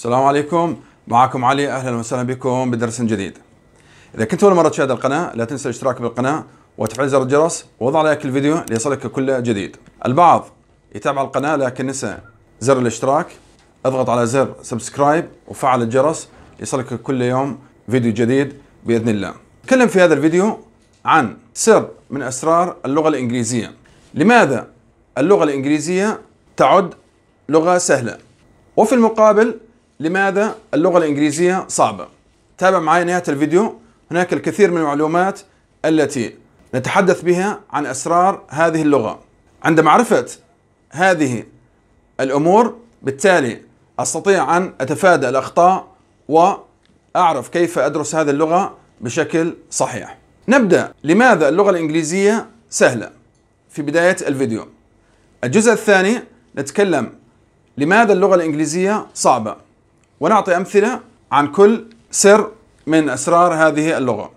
السلام عليكم معكم علي اهلا وسهلا بكم بدرس جديد اذا كنت اول مره تشاهد القناه لا تنسى الاشتراك بالقناه وتفعيل زر الجرس ووضع لايك الفيديو ليصلك كل جديد البعض يتابع القناه لكن نسى زر الاشتراك اضغط على زر سبسكرايب وفعل الجرس ليصلك كل يوم فيديو جديد باذن الله نتكلم في هذا الفيديو عن سر من اسرار اللغه الانجليزيه لماذا اللغه الانجليزيه تعد لغه سهله وفي المقابل لماذا اللغة الإنجليزية صعبة تابع معي نهاية الفيديو هناك الكثير من المعلومات التي نتحدث بها عن أسرار هذه اللغة عند معرفة هذه الأمور بالتالي أستطيع أن أتفادى الأخطاء وأعرف كيف أدرس هذه اللغة بشكل صحيح نبدأ لماذا اللغة الإنجليزية سهلة في بداية الفيديو الجزء الثاني نتكلم لماذا اللغة الإنجليزية صعبة ونعطي أمثلة عن كل سر من أسرار هذه اللغة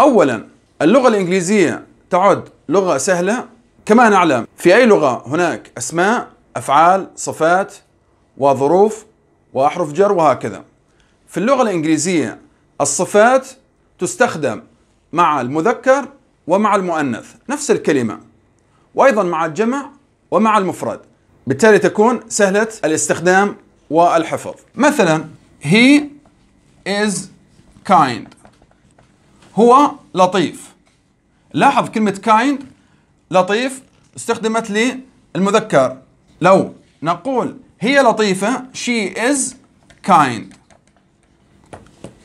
أولا اللغة الإنجليزية تعد لغة سهلة كما نعلم في أي لغة هناك أسماء أفعال صفات وظروف وأحرف جر وهكذا في اللغة الإنجليزية الصفات تستخدم مع المذكر ومع المؤنث نفس الكلمة وأيضا مع الجمع ومع المفرد بالتالي تكون سهلة الاستخدام والحفظ مثلا he is kind هو لطيف لاحظ كلمة kind لطيف استخدمت للمذكر لو نقول هي لطيفة she is kind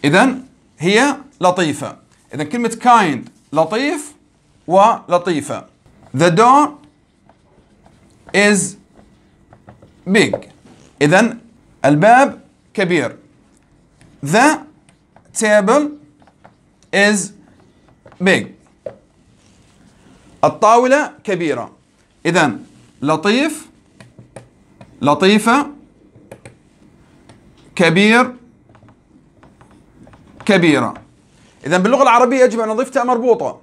إذا هي لطيفة إذا كلمة kind لطيف ولطيفة The door is big إذا الباب كبير The table is big الطاولة كبيرة إذا لطيف لطيفة كبير كبيرة إذا باللغة العربية يجب أن نضيف تاء مربوطة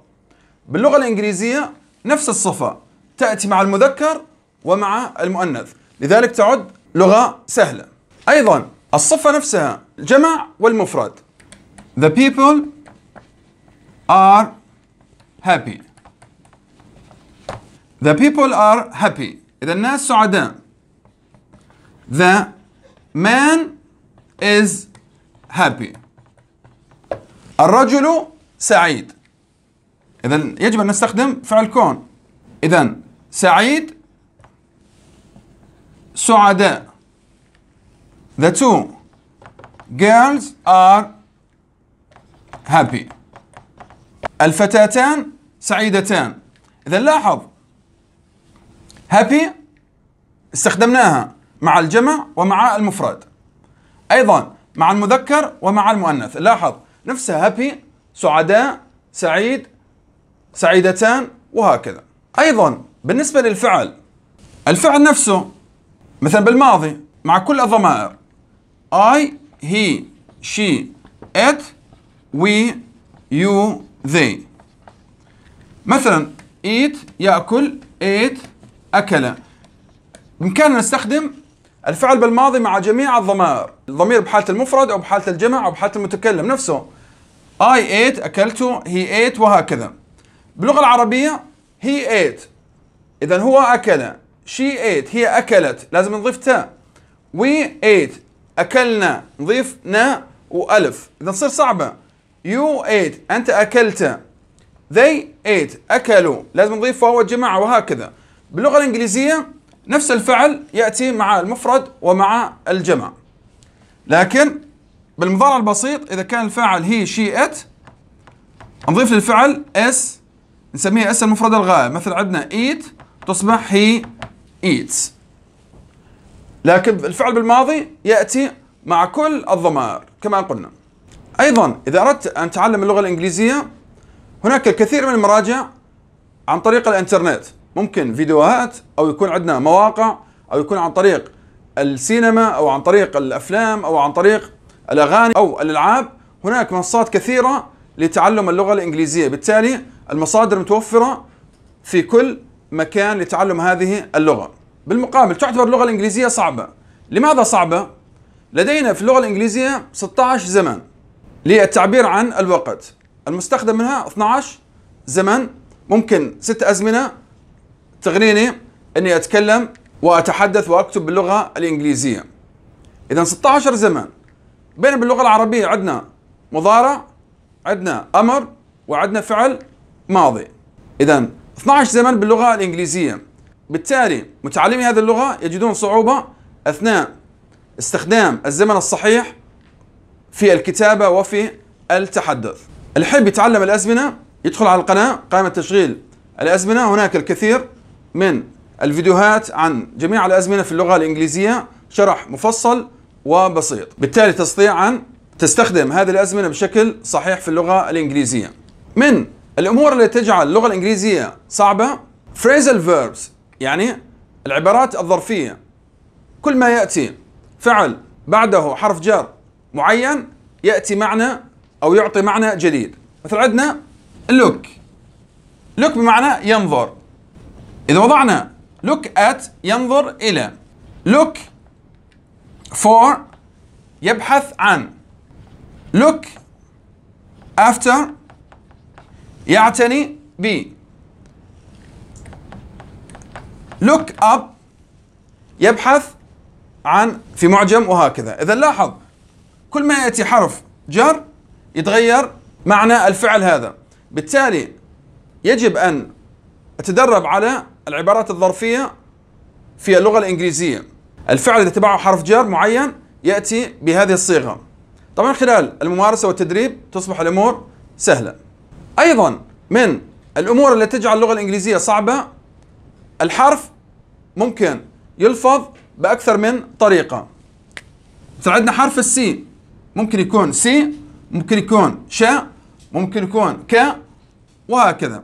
باللغة الإنجليزية نفس الصفة تأتي مع المذكر ومع المؤنث لذلك تعد لغة سهلة أيضا الصفة نفسها الجمع والمفرد The people are happy The people are happy إذا الناس سعداء The man is happy الرجل سعيد إذا يجب أن نستخدم فعل كون إذا سعيد سعداء The two girls are happy. الفتاتان سعيدتان. إذا لاحظ happy استخدمناها مع الجمع ومع المفرد. أيضا مع المذكر ومع المؤنث. لاحظ نفسها happy سعداء سعيد سعيدتان وهكذا. أيضا بالنسبة للفعل الفعل نفسه مثلا بالماضي مع كل الضمائر I, he, she, it, we, you, they مثلا eat يأكل eat أكل بإمكاننا نستخدم الفعل بالماضي مع جميع الضمائر الضمير بحالة المفرد أو بحالة الجمع أو بحالة المتكلم نفسه I ate أكلت he ate وهكذا باللغة العربية he ate إذا هو أكل she ate هي أكلت لازم نضيف تا we ate أكلنا نضيف نا وألف إذا تصير صعبة يو ate أنت أكلت they ate أكلوا لازم نضيف واو الجماعة وهكذا باللغة الإنجليزية نفس الفعل يأتي مع المفرد ومع الجمع لكن بالمضارع البسيط إذا كان الفاعل هي شي ات نضيف للفعل اس نسميها اس المفردة الغائب مثل عندنا eat تصبح هي eats لكن الفعل بالماضي يأتي مع كل الضمائر كما قلنا أيضا إذا أردت أن تعلم اللغة الإنجليزية هناك الكثير من المراجع عن طريق الإنترنت ممكن فيديوهات أو يكون عندنا مواقع أو يكون عن طريق السينما أو عن طريق الأفلام أو عن طريق الأغاني أو الألعاب هناك منصات كثيرة لتعلم اللغة الإنجليزية بالتالي المصادر متوفرة في كل مكان لتعلم هذه اللغة بالمقابل تعتبر اللغة الإنجليزية صعبة لماذا صعبة؟ لدينا في اللغة الإنجليزية 16 زمن للتعبير عن الوقت المستخدم منها 12 زمن ممكن ست أزمنة تغنيني أني أتكلم وأتحدث وأكتب باللغة الإنجليزية إذا 16 زمن بينما باللغة العربية عندنا مضارع عندنا أمر وعندنا فعل ماضي إذا 12 زمن باللغة الإنجليزية بالتالي متعلمي هذه اللغة يجدون صعوبة أثناء استخدام الزمن الصحيح في الكتابة وفي التحدث اللي يحب يتعلم الأزمنة يدخل على القناة قائمة تشغيل الأزمنة هناك الكثير من الفيديوهات عن جميع الأزمنة في اللغة الإنجليزية شرح مفصل وبسيط بالتالي تستطيع أن تستخدم هذه الأزمنة بشكل صحيح في اللغة الإنجليزية من الأمور اللي تجعل اللغة الإنجليزية صعبة phrasal verbs يعني العبارات الظرفية كل ما يأتي فعل بعده حرف جر معين يأتي معنى أو يعطي معنى جديد مثل عندنا look look بمعنى ينظر إذا وضعنا look at ينظر إلى look for يبحث عن look after يعتني ب لوك اب يبحث عن في معجم وهكذا إذا لاحظ كل ما يأتي حرف جر يتغير معنى الفعل هذا بالتالي يجب أن أتدرب على العبارات الظرفية في اللغة الإنجليزية الفعل إذا تبعه حرف جر معين يأتي بهذه الصيغة طبعا خلال الممارسة والتدريب تصبح الأمور سهلة أيضا من الأمور التي تجعل اللغة الإنجليزية صعبة الحرف ممكن يلفظ باكثر من طريقه مثلا عندنا حرف السي ممكن يكون سي ممكن يكون شاء ممكن يكون ك وهكذا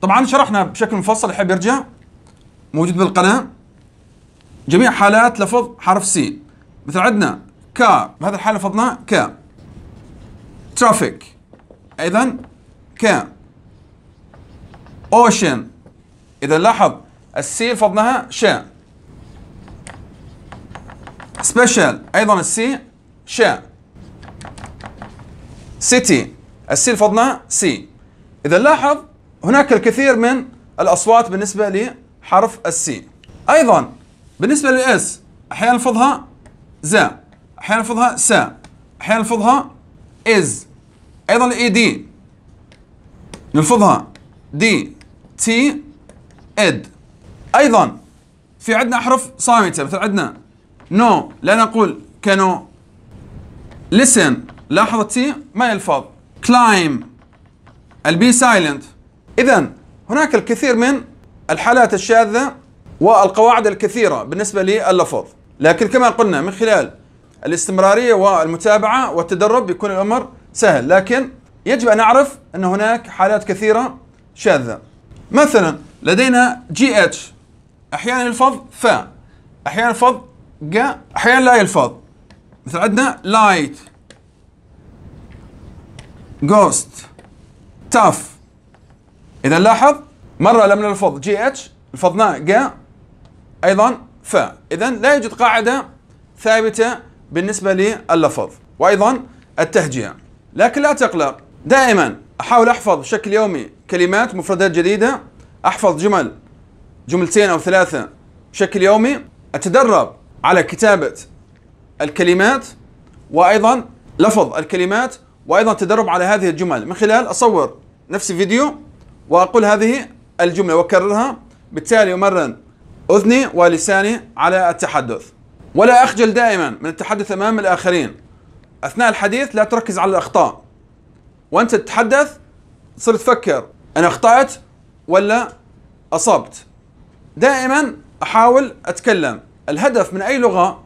طبعا شرحنا بشكل مفصل يحب يرجع موجود بالقناه جميع حالات لفظ حرف سي مثل عندنا كار بهذه الحاله لفظناه ك ترافيك ايضا ك اوشن اذا لاحظ السي فضلها شاء سبيشال ايضا السي شاء سيتي السي فضلها سي اذا لاحظ هناك الكثير من الاصوات بالنسبه لحرف السي ايضا بالنسبه للاس احيانا نفضها زا احيانا نفضها سا احيانا نفضها از ايضا الاي e دي نلفظها دي تي اد ايضا في عندنا احرف صامته مثل عندنا نو no. لا نقول كانو ليسن لاحظ التي ما يلفظ كلايم البي سايلنت اذا هناك الكثير من الحالات الشاذه والقواعد الكثيره بالنسبه لللفظ لكن كما قلنا من خلال الاستمراريه والمتابعه والتدرب يكون الامر سهل لكن يجب ان نعرف ان هناك حالات كثيره شاذه مثلا لدينا جي اتش احيانا يلفظ ف احيانا يلفظ جا احيانا لا يلفظ مثل عندنا لايت جوست تاف اذا لاحظ مره لم نلفظ جي اتش لفظناه جا ايضا ف اذا لا يوجد قاعده ثابته بالنسبه للفظ وايضا التهجئه لكن لا تقلق دائما احاول احفظ بشكل يومي كلمات مفردات جديده احفظ جمل جملتين أو ثلاثة بشكل يومي أتدرب على كتابة الكلمات وأيضا لفظ الكلمات وأيضا تدرب على هذه الجمل من خلال أصور نفسي فيديو وأقول هذه الجملة وأكررها بالتالي أمرن أذني ولساني على التحدث ولا أخجل دائما من التحدث أمام الآخرين أثناء الحديث لا تركز على الأخطاء وأنت تتحدث صرت تفكر أنا أخطأت ولا أصبت دائما احاول اتكلم الهدف من اي لغه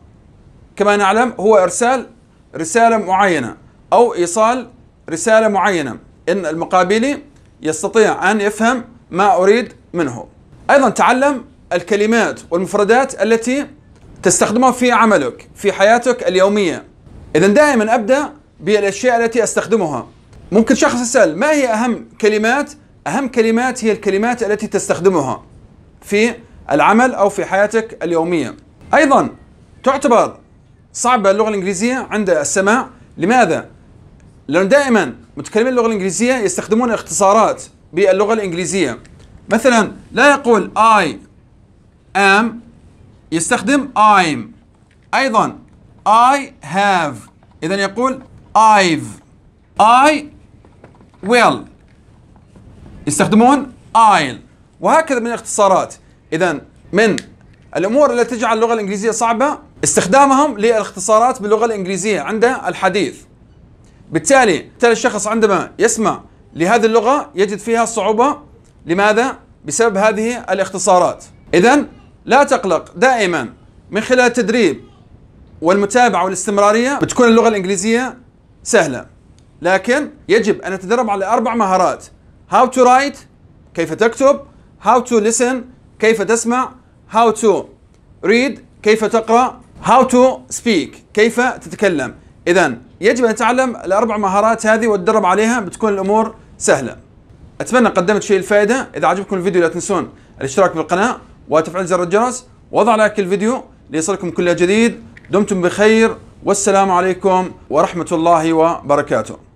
كما نعلم هو ارسال رساله معينه او ايصال رساله معينه ان المقابلي يستطيع ان يفهم ما اريد منه ايضا تعلم الكلمات والمفردات التي تستخدمها في عملك في حياتك اليوميه اذا دائما ابدا بالاشياء التي استخدمها ممكن شخص يسال ما هي اهم كلمات اهم كلمات هي الكلمات التي تستخدمها في العمل أو في حياتك اليومية أيضا تعتبر صعبة اللغة الإنجليزية عند السماع لماذا؟ لأن دائما متكلمين اللغة الإنجليزية يستخدمون اختصارات باللغة الإنجليزية مثلا لا يقول I am يستخدم I'm أيضا I have إذا يقول I've I will يستخدمون I'll وهكذا من الاختصارات إذا من الأمور التي تجعل اللغة الإنجليزية صعبة استخدامهم للاختصارات باللغة الإنجليزية عند الحديث بالتالي بالتالي الشخص عندما يسمع لهذه اللغة يجد فيها صعوبة لماذا؟ بسبب هذه الاختصارات إذا لا تقلق دائما من خلال التدريب والمتابعة والاستمرارية بتكون اللغة الإنجليزية سهلة لكن يجب أن نتدرب على أربع مهارات How to write كيف تكتب how to listen كيف تسمع how to read كيف تقرأ how to speak كيف تتكلم إذا يجب أن تتعلم الأربع مهارات هذه وتدرب عليها بتكون الأمور سهلة أتمنى قدمت شيء الفائدة إذا عجبكم الفيديو لا تنسون الاشتراك بالقناة وتفعيل زر الجرس وضع لايك الفيديو ليصلكم كل جديد دمتم بخير والسلام عليكم ورحمة الله وبركاته